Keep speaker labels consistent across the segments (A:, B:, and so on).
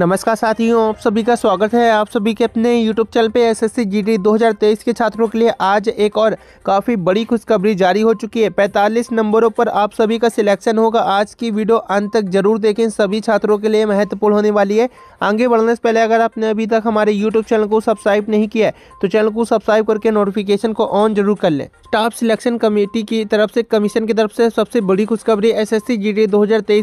A: नमस्कार साथियों आप सभी का स्वागत है आप सभी के अपने YouTube चैनल पे एस एसएससी जीडी 2023 के छात्रों के लिए आज एक और काफ़ी बड़ी खुशखबरी जारी हो चुकी है 45 नंबरों पर आप सभी का सिलेक्शन होगा आज की वीडियो अंत तक जरूर देखें सभी छात्रों के लिए महत्वपूर्ण होने वाली है आगे बढ़ने से पहले अगर आपने अभी तक हमारे यूट्यूब चैनल को सब्सक्राइब नहीं किया है तो चैनल को सब्सक्राइब करके नोटिफिकेशन को ऑन जरूर कर लें स्टाफ सिलेक्शन कमेटी की तरफ से कमीशन की तरफ से सबसे बड़ी खुशखबरी एस एस सी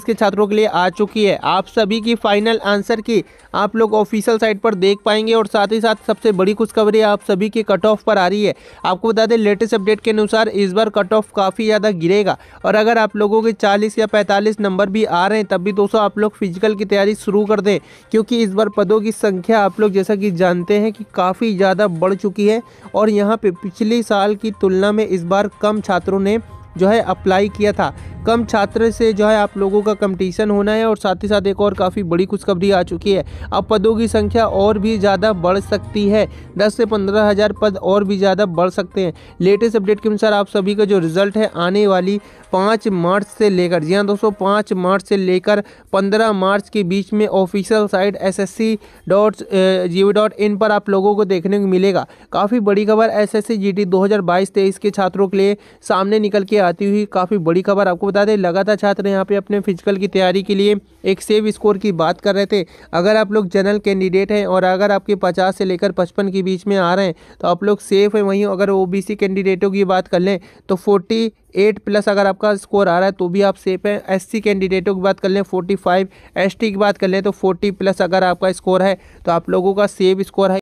A: के छात्रों के लिए आ चुकी है आप सभी की फाइनल आंसर की आप लोग ऑफिशियल साइट पर देख पाएंगे और साथ ही साथ सबसे बड़ी खुशखबरी आप सभी के कट ऑफ पर आ रही है आपको बता दें लेटेस्ट अपडेट के अनुसार इस बार कट ऑफ काफ़ी ज़्यादा गिरेगा और अगर आप लोगों के चालीस या पैंतालीस नंबर भी आ रहे हैं तब भी दोस्तों आप लोग फिजिकल की तैयारी शुरू कर दें क्योंकि क्योंकि इस बार पदों की संख्या आप लोग जैसा कि जानते हैं कि काफ़ी ज़्यादा बढ़ चुकी है और यहाँ पे पिछले साल की तुलना में इस बार कम छात्रों ने जो है अप्लाई किया था कम छात्र से जो है आप लोगों का कंपटीशन होना है और साथ ही साथ एक और काफ़ी बड़ी खुशखबरी आ चुकी है अब पदों की संख्या और भी ज़्यादा बढ़ सकती है दस से पंद्रह हज़ार पद और भी ज़्यादा बढ़ सकते हैं लेटेस्ट अपडेट के अनुसार आप सभी का जो रिजल्ट है आने वाली पाँच मार्च से लेकर जी हाँ दोस्तों पाँच मार्च से लेकर पंद्रह मार्च के बीच में official site S S C G dot in पर आप लोगों को देखने को मिलेगा काफ़ी बड़ी खबर S S C G T दो हज़ार बाईस तेईस के छात्रों के लिए सामने निकल के आती हुई काफ़ी बड़ी खबर आपको बता दें लगातार छात्र यहाँ पे अपने फिजिकल की तैयारी के लिए एक सेव स्कोर की बात कर रहे थे अगर आप लोग जनरल कैंडिडेट हैं और अगर आपके पचास से लेकर पचपन के बीच में आ रहे हैं तो आप लोग सेफ़ हैं वहीं अगर ओ कैंडिडेटों की बात कर लें तो फोर्टी एट प्लस अगर आपका स्कोर आ रहा है तो भी आप सेफ हैं एससी कैंडिडेटों की बात कर लें फोर्टी फाइव एसटी की बात कर लें तो फोर्टी प्लस अगर आपका स्कोर है तो आप लोगों का सेफ स्कोर है